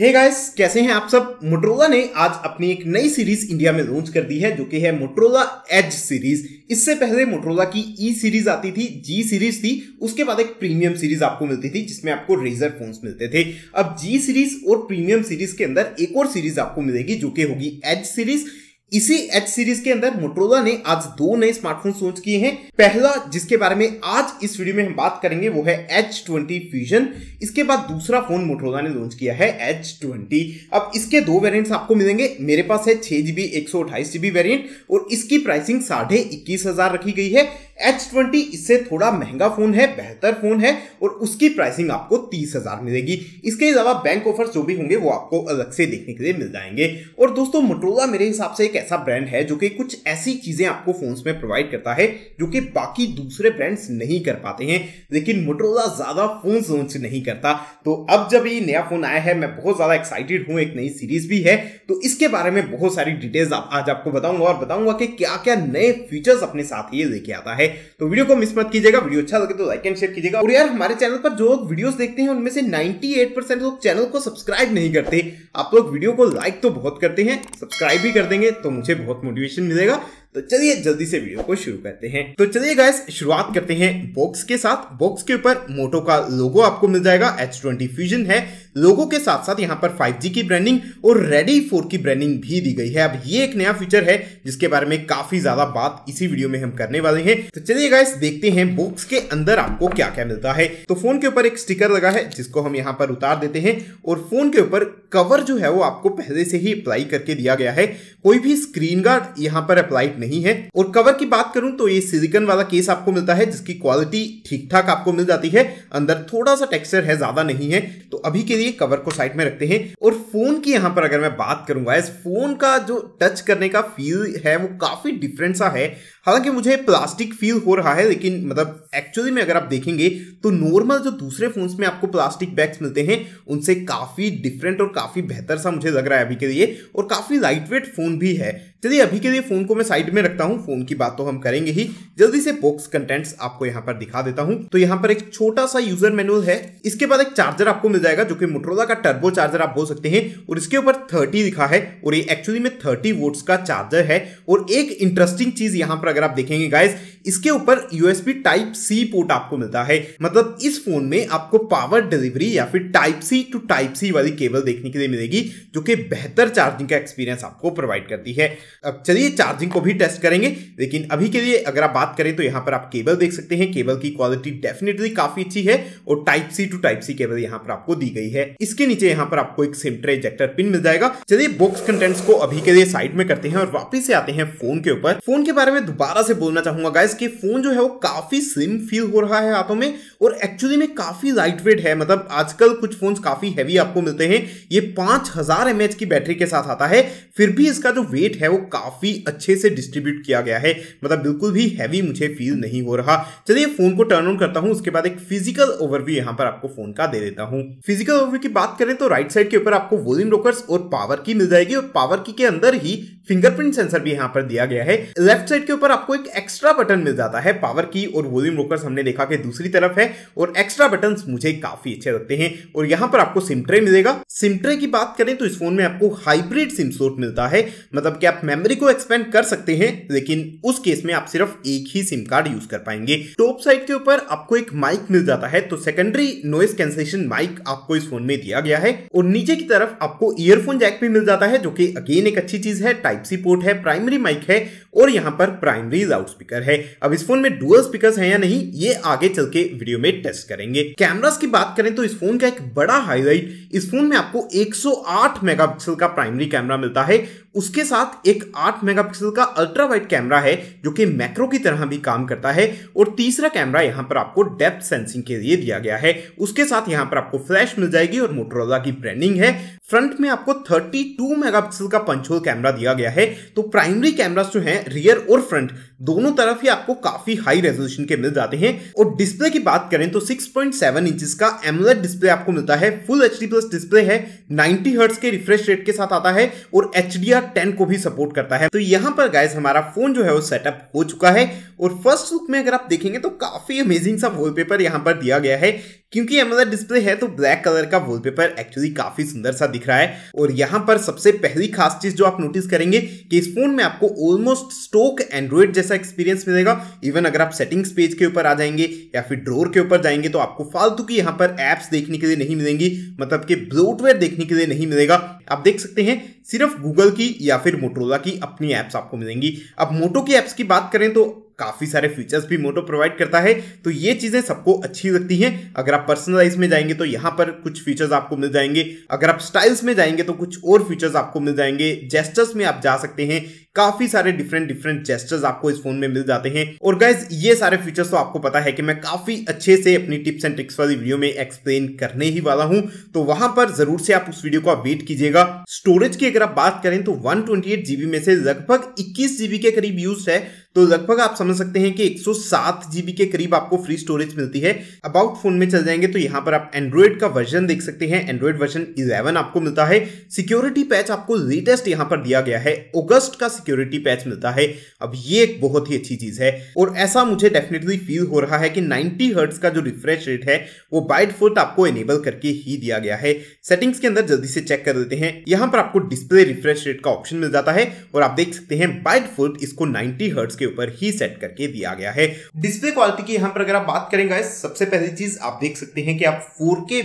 हे hey guys कैसे हैं आप सब मोटरोला ने आज अपनी एक नई सीरीज इंडिया में लॉन्च कर दी है जो कि है मोटरोला एज सीरीज इससे पहले मोटरोला की ई e सीरीज आती थी जी सीरीज थी उसके बाद एक प्रीमियम सीरीज आपको मिलती थी जिसमें आपको रेजर फोन्स मिलते थे अब जी सीरीज और प्रीमियम सीरीज के अंदर एक और सीरीज आपको मिलेगी जो कि होगी एज सीरीज इसी एच सीरीज के अंदर मोटरोला ने आज दो नए स्मार्टफोन लॉन्च किए हैं पहला जिसके बारे में आज इस वीडियो में हम बात करेंगे वो है एच ट्वेंटी फ्यूजन इसके बाद दूसरा फोन मोटरोला ने लॉन्च किया है एच ट्वेंटी अब इसके दो वेरिएंट्स आपको मिलेंगे मेरे पास है छह जीबी एक सौ अट्ठाईस जीबी वेरियंट और इसकी प्राइसिंग साढ़े इक्कीस हजार रखी गई है एच ट्वेंटी इससे थोड़ा महंगा फोन है बेहतर फोन है और उसकी प्राइसिंग आपको तीस हजार मिलेगी इसके अलावा बैंक ऑफर्स जो भी होंगे वो आपको अलग से देखने के लिए मिल जाएंगे और दोस्तों मोटोला मेरे हिसाब से एक ऐसा ब्रांड है जो कि कुछ ऐसी चीजें आपको फोन्स में प्रोवाइड करता है जो कि बाकी दूसरे ब्रांड्स नहीं कर पाते हैं लेकिन मोटोला ज्यादा फोन लॉन्च नहीं करता तो अब जब ये नया फोन आया है मैं बहुत ज्यादा एक्साइटेड हूँ एक नई सीरीज भी है तो इसके बारे में बहुत सारी डिटेल्स आज आपको बताऊंगा और बताऊंगा कि क्या क्या नए फीचर्स अपने साथ ये लेके आता है तो वीडियो को मिस मत कीजिएगा वीडियो अच्छा लगे तो लाइक एंड शेयर कीजिएगा और यार हमारे चैनल पर जो लोग वीडियोस देखते हैं उनमें से 98 लोग चैनल को सब्सक्राइब नहीं करते आप लोग वीडियो को लाइक तो बहुत करते हैं सब्सक्राइब भी कर देंगे तो मुझे बहुत मोटिवेशन मिलेगा तो चलिए जल्दी से वीडियो को शुरू करते हैं तो चलिए गाइस शुरुआत करते हैं बॉक्स के साथ बॉक्स के ऊपर मोटो का लोगो आपको मिल जाएगा एच ट्वेंटी फ्यूजन है लोगो के साथ साथ यहाँ पर 5G की ब्रांडिंग और रेडी 4 की ब्रांडिंग भी दी गई है अब ये एक नया फीचर है जिसके बारे में काफी ज्यादा बात इसी वीडियो में हम करने वाले हैं तो चलिए गाइस देखते हैं बॉक्स के अंदर आपको क्या क्या मिलता है तो फोन के ऊपर एक स्टिकर लगा है जिसको हम यहाँ पर उतार देते हैं और फोन के ऊपर कवर जो है वो आपको पहले से ही अप्लाई करके दिया गया है कोई भी स्क्रीन गार्ड यहाँ पर अप्लाई नहीं है और कवर की बात करूं तो ये सिलिकन वाला केस आपको मिलता है जिसकी क्वालिटी ठीक ठाक आपको मिल जाती है अंदर थोड़ा सा टेक्सचर है ज्यादा नहीं है तो अभी के लिए कवर को साइड में रखते हैं और फोन की यहाँ पर अगर मैं बात करूंगा इस फोन का जो टच करने का फील है वो काफी डिफरेंट सा है हालांकि मुझे प्लास्टिक फील हो रहा है लेकिन मतलब एक्चुअली में अगर आप देखेंगे तो नॉर्मल जो दूसरे फोन्स में आपको प्लास्टिक बैग्स मिलते हैं उनसे काफी डिफरेंट और काफी बेहतर सा मुझे लग रहा है अभी के लिए और काफी लाइट वेट फोन भी है चलिए अभी के लिए फोन को मैं साइड में रखता हूँ फोन की बात तो हम करेंगे ही जल्दी से बॉक्स कंटेंट्स आपको यहाँ पर दिखा देता हूँ तो यहाँ पर एक छोटा सा यूजर मेनुअल है इसके बाद एक चार्जर आपको मिल जाएगा जो कि मोटरोला का टर्बो चार्जर आप बोल सकते हैं और इसके ऊपर थर्टी लिखा है और ये एक्चुअली में थर्टी वोट्स का चार्जर है और एक इंटरेस्टिंग चीज यहाँ पर अगर आप देखेंगे गाइज इसके ऊपर यूएसपी टाइप सी पोर्ट आपको मिलता है मतलब इस फोन में आपको पावर डिलीवरी या फिर type C to type C वाली केबल देखने के लिए मिलेगी जो कि बेहतर चार्जिंग का एक्सपीरियंस आपको प्रोवाइड करती है अब चलिए चार्जिंग को भी टेस्ट करेंगे लेकिन अभी के लिए अगर आप बात करें तो यहाँ पर आप केबल देख सकते हैं केबल की क्वालिटी डेफिनेटली काफी अच्छी है और type C to type C cable यहाँ पर आपको दी गई है इसके नीचे यहाँ पर आपको एक सिम ट्रे इजेक्टर पिन मिल जाएगा चलिए बॉक्स कंटेंट्स को अभी के लिए साइड में करते हैं और वापिस से आते हैं फोन के ऊपर फोन के बारे में दोबारा से बोलना चाहूंगा गाइस की फोन जो है वो काफी स्लिम फील हो रहा है हाथों में और एक्चुअली में काफी लाइट वेट है मतलब आजकल कुछ फोन काफी हैवी आपको मिलते हैं ये पांच हजार की बैटरी के साथ आता है फिर भी इसका जो वेट है वो काफ़ी अच्छे से डिस्ट्रीब्यूट किया गया है मतलब बिल्कुल भी हैवी मुझे फील नहीं हो रहा चलिए फ़ोन को टर्न ऑन करता हूँ उसके बाद एक फिजिकल ओवरव्यू यहाँ पर आपको फ़ोन का दे देता हूँ फिजिकल ओवरव्यू की बात करें तो राइट साइड के ऊपर आपको वॉल्यूम रोकर्स और पावर की मिल जाएगी और पावर की के अंदर ही फिंगरप्रिंट सेंसर भी यहाँ पर दिया गया है लेफ्ट साइड के ऊपर आपको एक एक्स्ट्रा बटन मिल जाता है पावर की और वॉल्यूम रोकर्स हमने देखा कि दूसरी तरफ है और एक्स्ट्रा बटन मुझे काफी अच्छे लगते हैं और यहाँ पर आपको सिमट्रे मिलेगा सिमट्रे की बात करें तो इस फोन में आपको हाइब्रिड सिम स्लॉट मिलता है मतलब कि आप मेमोरी को एक्सपेंड कर सकते हैं लेकिन उस केस में आप सिर्फ एक ही सिम कार्ड यूज कर पाएंगे टॉप साइड के ऊपर आपको एक माइक मिल जाता है तो सेकेंडरी नॉइस कैंसिलेशन माइक आपको इस फोन में दिया गया है और नीचे की तरफ आपको ईयरफोन जैक भी मिल जाता है जो कि अगेन एक अच्छी चीज है टाइप सी पोर्ट है प्राइमरी माइक है और यहां पर प्राइमरी लाउड स्पीकर है अब इस फोन में डुअल स्पीकर है या नहीं ये आगे चल के वीडियो में टेस्ट करेंगे कैमरास की बात करें तो इस फोन का एक बड़ा हाईलाइट इस फोन में आपको 108 मेगापिक्सल का प्राइमरी कैमरा मिलता है उसके साथ एक 8 मेगापिक्सल का अल्ट्रा वाइट कैमरा है जो कि मैक्रो की तरह भी काम करता है और तीसरा कैमरा यहां पर आपको डेप्थ सेंसिंग के लिए दिया गया है उसके साथ यहां पर आपको फ्लैश मिल जाएगी और मोटरोला की ब्रांडिंग है फ्रंट में आपको 32 मेगापिक्सल का पंचोल कैमरा दिया गया गया है तो प्राइमरी कैमरास जो हैं रियर और फ्रंट दोनों तरफ ही आपको काफी हाई रेजोल्यूशन के मिल जाते हैं और डिस्प्ले की बात करें तो 6.7 इंचेस का एमुलेट डिस्प्ले आपको मिलता है फुल एच प्लस डिस्प्ले है 90 हर्ट्स के रिफ्रेश रेट के साथ आता है और एच 10 को भी सपोर्ट करता है तो यहां पर गाइज हमारा फोन जो है वो सेटअप हो चुका है और फर्स्ट लुक में अगर आप देखेंगे तो काफी अमेजिंग सा वॉलपेपर यहां पर दिया गया है क्योंकि एमोलेड डिस्प्ले है तो ब्लैक कलर का वॉलपेपर एक्चुअली काफी सुंदर सा दिख रहा है और यहां पर सबसे पहली खास चीज जो आप नोटिस करेंगे कि इस फोन में आपको ऑलमोस्ट स्टोक एंड्रॉइड जैसे जैसा एक्सपीरियंस मिलेगा इवन अगर आप सेटिंग्स पेज के ऊपर आ जाएंगे या फिर ड्रोर के ऊपर जाएंगे तो आपको फालतू की यहां पर एप्स देखने के लिए नहीं मिलेंगी मतलब कि ब्लोटवेयर देखने के लिए नहीं मिलेगा आप देख सकते हैं सिर्फ गूगल की या फिर मोटोला की अपनी एप्स आपको मिलेंगी अब मोटो की एप्स की बात करें तो काफ़ी सारे फीचर्स भी मोटो प्रोवाइड करता है तो ये चीज़ें सबको अच्छी लगती हैं अगर आप पर्सनलाइज में जाएंगे तो यहां पर कुछ फीचर्स आपको मिल जाएंगे अगर आप स्टाइल्स में जाएंगे तो कुछ और फीचर्स आपको मिल जाएंगे जेस्टर्स में आप जा सकते हैं काफी सारे डिफरेंट डिफरेंट जेस्टर्स आपको इस फोन में मिल जाते हैं और गाइज ये सारे फीचर्स तो आपको पता है कि मैं काफी अच्छे से अपनी टिप्स एंड ट्रिक्स वाली वीडियो में एक्सप्लेन करने ही वाला हूं तो वहां पर जरूर से आप उस वीडियो का वेट कीजिएगा स्टोरेज की अगर आप बात करें तो वन जीबी में से लगभग इक्कीस जीबी के करीब यूज है तो लगभग आप समझ सकते हैं कि एक जीबी के करीब आपको फ्री स्टोरेज मिलती है अबाउट फोन में चल जाएंगे तो यहाँ पर आप एंड्रॉइड का वर्जन देख सकते हैं एंड्रॉइड वर्जन 11 आपको मिलता है सिक्योरिटी पैच आपको लेटेस्ट यहाँ पर दिया गया है अगस्त का सिक्योरिटी पैच मिलता है अब ये एक बहुत ही अच्छी चीज है और ऐसा मुझे डेफिनेटली फील हो रहा है कि 90 हर्ट्स का जो रिफ्रेश रेट है वो बाइट फुट आपको एनेबल करके ही दिया गया है सेटिंग्स के अंदर जल्दी से चेक कर लेते हैं यहां पर आपको डिस्प्ले रिफ्रेश रेट का ऑप्शन मिल जाता है और आप देख सकते हैं बाइट फुट इसको नाइनटी हर्ट्स के ऊपर ही सेट करके दिया गया है डिस्प्ले क्वालिटी की यहाँ पर अगर आप बात करेंगे सबसे पहली चीज आप देख सकते हैं कि आप फोर के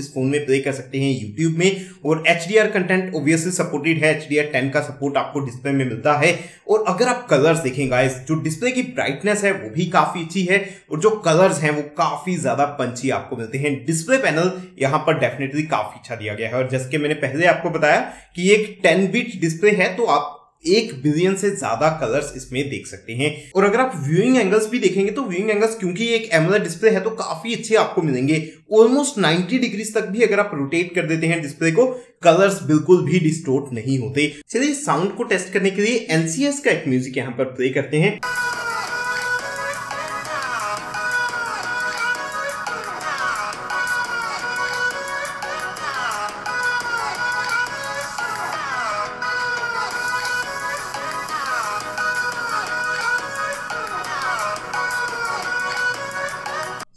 इस फोन में प्ले कर सकते हैं यूट्यूब में और एच कंटेंट ऑब्वियसली सपोर्टेड है एच डी का सपोर्ट आपको डिस्प्ले में मिलता है और अगर आप कलर्स देखें गाइस जो डिस्प्ले की ब्राइटनेस है वो भी काफ़ी अच्छी है और जो कलर्स हैं वो काफ़ी ज़्यादा पंची आपको मिलते हैं डिस्प्ले पैनल यहाँ पर डेफिनेटली काफ़ी अच्छा दिया गया है और जैसे कि मैंने पहले आपको बताया कि एक टेन बीट डिस्प्ले है तो आप एक बिलियन से ज्यादा कलर्स इसमें देख सकते हैं और अगर आप व्यूइंग एंगल्स भी देखेंगे तो व्यूइंग एंगल्स क्योंकि एक एमोलेड डिस्प्ले है तो काफी अच्छे आपको मिलेंगे ऑलमोस्ट 90 डिग्रीज तक भी अगर आप रोटेट कर देते हैं डिस्प्ले को कलर्स बिल्कुल भी डिस्टोर्ट नहीं होते चलिए साउंड को टेस्ट करने के लिए एनसीएस का एक म्यूजिक यहाँ पर प्ले करते हैं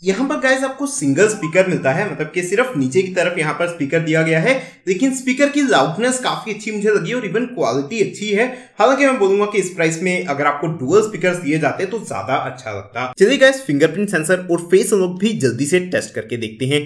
यहाँ पर गाइज आपको सिंगल स्पीकर मिलता है मतलब कि सिर्फ नीचे की तरफ यहाँ पर स्पीकर दिया गया है लेकिन स्पीकर की लाउडनेस काफी अच्छी मुझे लगी और इवन क्वालिटी अच्छी है हालांकि मैं बोलूंगा कि इस प्राइस में अगर आपको डुअल स्पीकर दिए जाते तो ज्यादा अच्छा लगता चलिए गाइज फिंगरप्रिंट सेंसर और फेस अनलॉक भी जल्दी से टेस्ट करके देखते हैं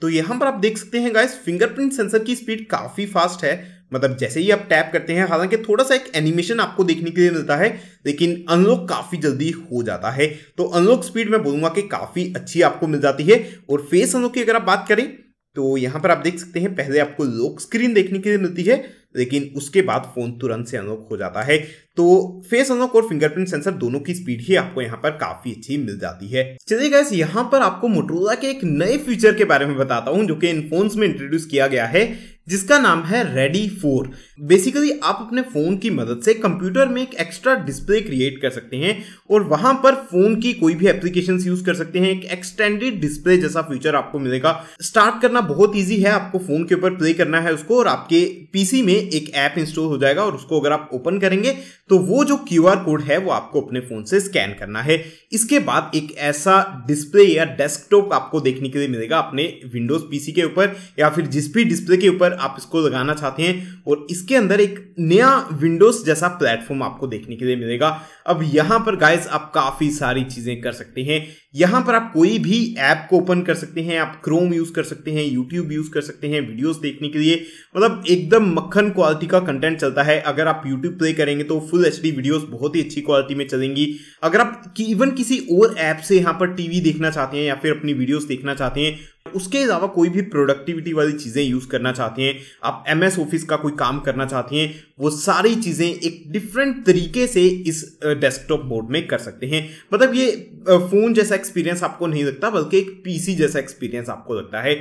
तो यहां पर आप देख सकते हैं गाइस फिंगरप्रिंट सेंसर की स्पीड काफी फास्ट है मतलब जैसे ही आप टैप करते हैं हालांकि थोड़ा सा एक एनिमेशन आपको देखने के लिए मिलता है लेकिन अनलॉक काफ़ी जल्दी हो जाता है तो अनलॉक स्पीड मैं बोलूँगा कि काफ़ी अच्छी आपको मिल जाती है और फेस अनलॉक की अगर आप बात करें तो यहाँ पर आप देख सकते हैं पहले आपको लॉक स्क्रीन देखने के लिए मिलती है लेकिन उसके बाद फ़ोन तुरंत से अनलॉक हो जाता है तो फेस अनलॉक और फिंगरप्रिंट सेंसर दोनों की स्पीड ही आपको यहाँ पर काफ़ी अच्छी मिल जाती है चलिए गैस यहाँ पर आपको मोटरोला के एक नए फीचर के बारे में बताता हूँ जो कि इन फोन्स में इंट्रोड्यूस किया गया है जिसका नाम है रेडी फोर बेसिकली आप अपने फ़ोन की मदद से कंप्यूटर में एक एक्स्ट्रा डिस्प्ले क्रिएट कर सकते हैं और वहां पर फ़ोन की कोई भी एप्लीकेशन यूज़ कर सकते हैं एक एक्सटेंडेड डिस्प्ले जैसा फीचर आपको मिलेगा स्टार्ट करना बहुत ईजी है आपको फ़ोन के ऊपर प्ले करना है उसको और आपके पीसी में एक ऐप इंस्टॉल हो जाएगा और उसको अगर आप ओपन करेंगे तो वो जो क्यू कोड है वो आपको अपने फ़ोन से स्कैन करना है इसके बाद एक ऐसा डिस्प्ले या डेस्कटॉप आपको देखने के लिए मिलेगा अपने विंडोज़ पीसी के ऊपर या फिर जिस भी डिस्प्ले के ऊपर आप इसको लगाना चाहते हैं और इसके अंदर एक नया विंडोज जैसा प्लेटफॉर्म आपको देखने के लिए मिलेगा अब यहां पर गाइज आप काफ़ी सारी चीज़ें कर सकते हैं यहां पर आप कोई भी ऐप को ओपन कर सकते हैं आप क्रोम यूज़ कर सकते हैं यूट्यूब यूज़ कर सकते हैं वीडियोस देखने के लिए मतलब एकदम मक्खन क्वालिटी का कंटेंट चलता है अगर आप यूट्यूब प्ले करेंगे तो फुल एच डी वीडियोस बहुत ही अच्छी क्वालिटी में चलेंगी अगर आप कि इवन किसी और ऐप से यहां पर टीवी देखना चाहते हैं या फिर अपनी वीडियोज देखना चाहते हैं उसके अलावा कोई भी प्रोडक्टिविटी वाली चीज़ें यूज़ करना चाहते हैं आप एम एस ऑफिस का कोई काम करना चाहते हैं वो सारी चीज़ें एक डिफरेंट तरीके से इस डेस्कटॉप बोर्ड में कर सकते हैं मतलब ये फ़ोन जैसा एक्सपीरियंस आपको नहीं लगता बल्कि एक पीसी जैसा एक्सपीरियंस आपको लगता है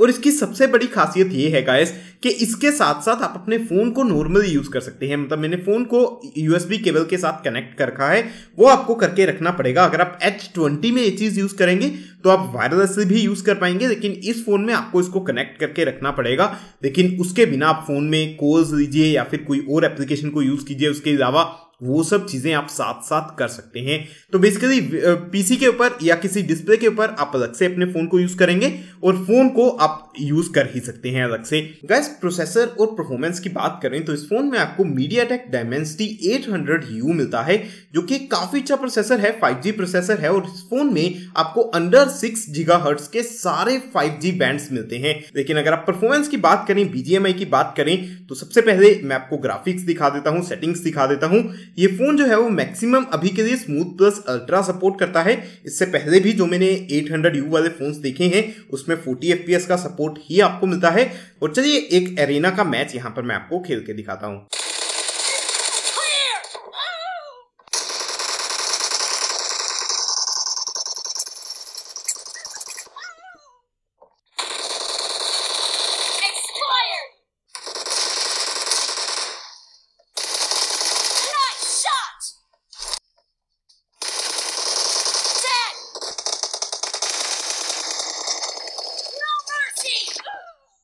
और इसकी सबसे बड़ी खासियत ये है गाइस कि इसके साथ साथ आप अपने फ़ोन को नॉर्मली यूज़ कर सकते हैं मतलब मैंने फ़ोन को यूएसबी केबल के साथ कनेक्ट कर रखा है वो आपको करके रखना पड़ेगा अगर आप एच ट्वेंटी में ये चीज़ यूज़ करेंगे तो आप वायरलेस भी यूज़ कर पाएंगे लेकिन इस फ़ोन में आपको इसको कनेक्ट करके रखना पड़ेगा लेकिन उसके बिना आप फ़ोन में कोर्स लीजिए या फिर कोई और एप्लीकेशन को यूज़ कीजिए उसके अलावा वो सब चीज़ें आप साथ साथ कर सकते हैं तो बेसिकली पीसी के ऊपर या किसी डिस्प्ले के ऊपर आप अलग से अपने फ़ोन को यूज़ करेंगे और फ़ोन को आप यूज कर ही सकते हैं अलग से गैस प्रोसेसर और परफॉर्मेंस की बात करें तो इस फोन में आपको मीडिया टेक डायमेंसिटी एट मिलता है जो कि काफी अच्छा प्रोसेसर है 5G प्रोसेसर है और इस फोन में आपको अंडर जीगा हर्ट्स के सारे जी बैंड्स मिलते हैं लेकिन अगर आप परफॉर्मेंस की बात करें बीजीएमआई की बात करें तो सबसे पहले मैं आपको ग्राफिक्स दिखा देता हूँ सेटिंग्स दिखा देता हूँ ये फोन जो है वो मैक्सिमम अभी के लिए स्मूथ प्लस अल्ट्रा सपोर्ट करता है इससे पहले भी जो मैंने एट यू वाले फोन देखे हैं उसमें फोर्टी एफ का सपोर्ट सपोर्ट ही आपको मिलता है और चलिए एक एरिना का मैच यहाँ पर मैं आपको खेल के दिखाता हूँ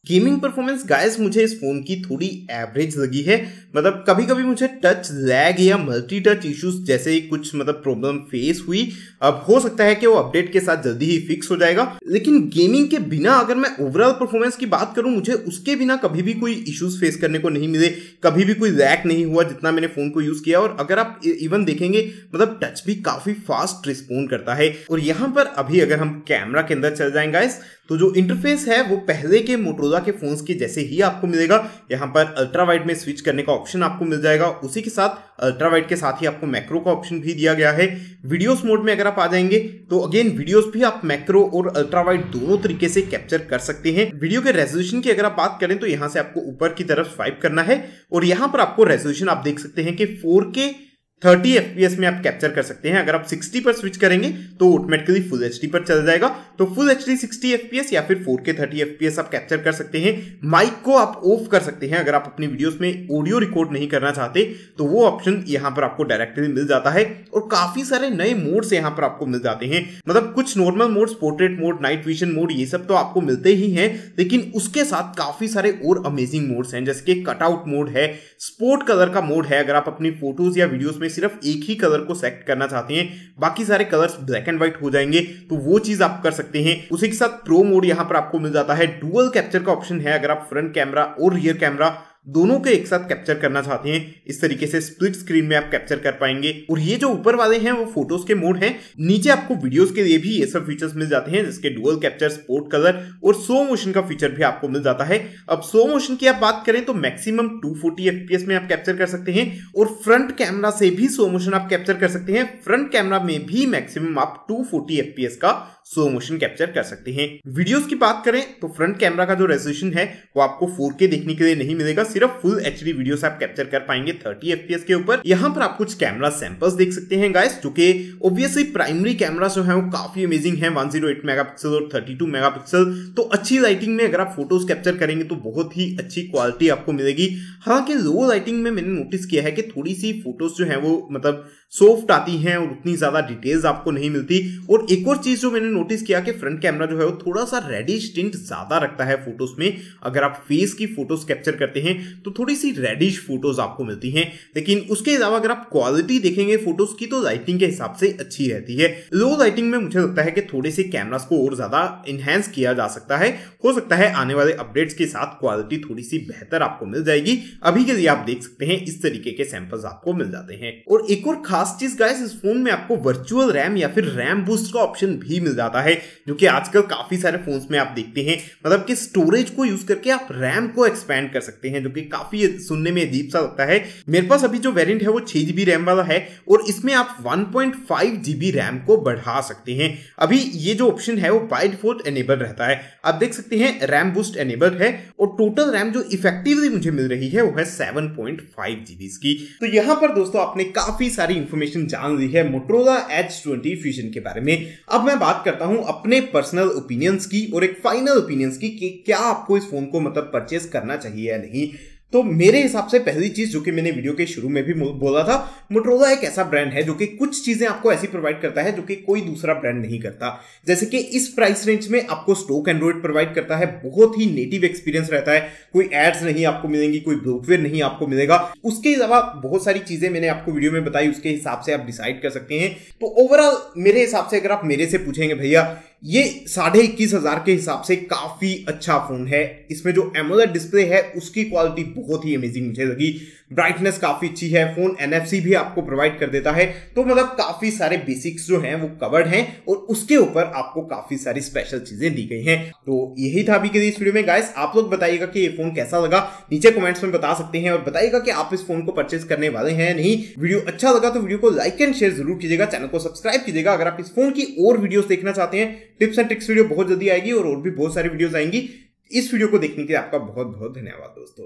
गेमिंग परफॉर्मेंस गाइस मुझे इस फोन की थोड़ी एवरेज लगी है मतलब कभी कभी मुझे टच लैग या मल्टी टच इश्यूज जैसे कुछ मतलब प्रॉब्लम फेस हुई अब हो सकता है कि वो अपडेट के साथ जल्दी ही फिक्स हो जाएगा लेकिन गेमिंग के बिना अगर मैं ओवरऑल परफॉर्मेंस की बात करूं मुझे उसके बिना कभी भी कोई इश्यूज फेस करने को नहीं मिले कभी भी कोई लैग नहीं हुआ जितना मैंने फोन को यूज किया और अगर आप इवन e-, देखेंगे मतलब टच भी काफी फास्ट रिस्पॉन्ड करता है और यहाँ पर अभी अगर हम कैमरा के अंदर चल जाएंगे तो जो इंटरफेस है वो पहले के मोटरोला के फोन्स के जैसे ही आपको मिलेगा यहाँ पर अल्ट्रा वाइड में स्विच करने का ऑप्शन आपको मिल जाएगा उसी के साथ अल्ट्रा वाइड के साथ ही आपको मैक्रो का ऑप्शन भी दिया गया है वीडियोस मोड में अगर आप आ जाएंगे तो अगेन वीडियोस भी आप मैक्रो और अल्ट्रा वाइड दोनों तरीके से कैप्चर कर सकते हैं वीडियो के रेजोल्यूशन की अगर आप बात करें तो यहाँ से आपको ऊपर की तरफ स्वाइप करना है और यहाँ पर आपको रेजोल्यूशन आप देख सकते हैं कि फोर के थर्टी एफ में आप कैप्चर कर सकते हैं अगर आप 60 पर स्विच करेंगे तो ऑटोमेटिकली फुल एच पर चल जाएगा तो full H D sixty F या फिर फोर के थर्टी एफ आप कैप्चर कर सकते हैं माइक को आप ऑफ कर सकते हैं अगर आप अपनी वीडियोस में ऑडियो रिकॉर्ड नहीं करना चाहते तो वो ऑप्शन यहाँ पर आपको डायरेक्टली मिल जाता है और काफी सारे नए मोड्स यहाँ पर आपको मिल जाते हैं मतलब कुछ normal modes portrait mode night vision mode ये सब तो आपको मिलते ही हैं लेकिन उसके साथ काफी सारे और अमेजिंग मोड्स हैं जैसे कि कटआउट मोड है स्पोर्ट कलर का मोड है अगर आप अपनी फोटोज या वीडियोज में इसमें सिर्फ एक ही कलर को सेलेक्ट करना चाहते हैं बाकी सारे कलर्स ब्लैक एंड व्हाइट हो जाएंगे तो वो चीज आप कर सकते हैं उसी के साथ प्रो मोड यहाँ पर आपको मिल जाता है डुअल कैप्चर का ऑप्शन है अगर आप फ्रंट कैमरा और रियर कैमरा दोनों को एक साथ कैप्चर करना चाहते हैं इस तरीके से स्प्लिट स्क्रीन में आप कैप्चर कर पाएंगे और ये जो ऊपर वाले हैं वो फोटोज के मोड हैं नीचे आपको वीडियोस के लिए भी ये सब फीचर्स मिल जाते हैं जिसके डुअल कैप्चर स्पोर्ट कलर और स्लो मोशन का फीचर भी आपको मिल जाता है अब स्लो मोशन की आप बात करें तो मैक्सिमम टू फोर्टी में आप कैप्चर कर सकते हैं और फ्रंट कैमरा से भी स्लो मोशन आप कैप्चर कर सकते हैं फ्रंट कैमरा में भी मैक्सिमम आप टू फोर्टी का स्लो मोशन कैप्चर कर सकते हैं वीडियोस की बात करें तो फ्रंट कैमरा का जो रेजोल्यूशन है वो आपको 4K देखने के लिए नहीं मिलेगा सिर्फ फुल एच वीडियोस आप कैप्चर कर पाएंगे 30 एफ के ऊपर यहाँ पर आप कुछ कैमरा सैंपल्स देख सकते हैं गाइस जो कि ऑब्वियसली प्राइमरी कैमरा जो है वो काफी अमेजिंग है वन जीरो और थर्टी टू तो अच्छी लाइटिंग में अगर आप फोटोज कैप्चर करेंगे तो बहुत ही अच्छी क्वालिटी आपको मिलेगी हालांकि लो लाइटिंग में मैंने नोटिस किया है कि थोड़ी सी फोटोज जो है वो मतलब सॉफ्ट आती हैं और उतनी ज़्यादा डिटेल्स आपको नहीं मिलती और एक और चीज़ जो मैंने नोटिस किया कि फ्रंट कैमरा जो है वो थोड़ा सा रेडिश टिंट ज़्यादा रखता है फोटोज में अगर आप फेस की फोटोज कैप्चर करते हैं तो थोड़ी सी रेडिश फोटोज आपको मिलती हैं लेकिन उसके अलावा अगर आप क्वालिटी देखेंगे फोटोज की तो लाइटिंग के हिसाब से अच्छी रहती है लो लाइटिंग में मुझे लगता है कि थोड़े से कैमरास को और ज़्यादा इन्हेंस किया जा सकता है हो सकता है आने वाले अपडेट्स के साथ क्वालिटी थोड़ी सी बेहतर आपको मिल जाएगी अभी के लिए आप देख सकते हैं इस तरीके के सैंपल्स आपको मिल जाते हैं और एक और खास चीज गाइस इस फोन में आपको वर्चुअल रैम या फिर रैम बूस्ट का ऑप्शन भी मिल जाता है जो कि आजकल काफी सारे फोन में आप देखते हैं मतलब कि स्टोरेज को यूज करके आप रैम को एक्सपेंड कर सकते हैं जो कि काफी सुनने में अजीब सा लगता है मेरे पास अभी जो वेरियंट है वो छह जीबी रैम वाला है और इसमें आप वन पॉइंट जीबी रैम को बढ़ा सकते हैं अभी ये जो ऑप्शन है वो बाइट डिफॉल्ट एनेबल रहता है आप देख सकते हैं रैम बूस्ट एनेबल है और टोटल रैम जो इफेक्टिवली मुझे मिल रही है वो है सेवन पॉइंट फाइव जीबी की तो यहाँ पर दोस्तों आपने काफी सारी इन्फॉर्मेशन जान ली है मोटरोला एच ट्वेंटी फ्यूजन के बारे में अब मैं बात करता हूं अपने पर्सनल ओपिनियंस की और एक फाइनल ओपिनियंस की कि क्या आपको इस फोन को मतलब परचेस करना चाहिए या नहीं तो मेरे हिसाब से पहली चीज जो कि मैंने वीडियो के शुरू में भी बोला था मोटरोला एक ऐसा ब्रांड है जो कि कुछ चीजें आपको ऐसी प्रोवाइड करता है जो कि कोई दूसरा ब्रांड नहीं करता जैसे कि इस प्राइस रेंज में आपको स्टोक एंड्रॉइड प्रोवाइड करता है बहुत ही नेटिव एक्सपीरियंस रहता है कोई एड्स नहीं आपको मिलेंगी कोई ब्लूटवेयर नहीं आपको मिलेगा उसके अलावा बहुत सारी चीजें मैंने आपको वीडियो में बताई उसके हिसाब से आप डिसाइड कर सकते हैं तो ओवरऑल मेरे हिसाब से अगर आप मेरे से पूछेंगे भैया ये साढ़े इक्कीस हजार के हिसाब से काफी अच्छा फोन है इसमें जो एमोलेट डिस्प्ले है उसकी क्वालिटी बहुत ही अमेजिंग मुझे लगी ब्राइटनेस काफी अच्छी है फोन एनएफसी भी आपको प्रोवाइड कर देता है तो मतलब काफी सारे बेसिक्स जो हैं वो कवर्ड हैं और उसके ऊपर आपको काफी सारी स्पेशल चीजें दी गई हैं तो यही था अभी के लिए इस वीडियो में गाइस आप लोग बताइएगा कि ये फोन कैसा लगा नीचे कमेंट्स में बता सकते हैं और बताइएगा कि आप इस फोन को परचेज करने वाले हैं नहीं वीडियो अच्छा लगा तो वीडियो को लाइक एंड शेयर जरूर कीजिएगा चैनल को सब्सक्राइब कीजिएगा अगर आप इस फोन की और वीडियो देखना चाहते हैं टिप्स एंड ट्रिक्स वीडियो बहुत जल्दी आएगी और, और भी बहुत सारी वीडियोज आएंगी इस वीडियो को देखने के लिए आपका बहुत बहुत धन्यवाद दोस्तों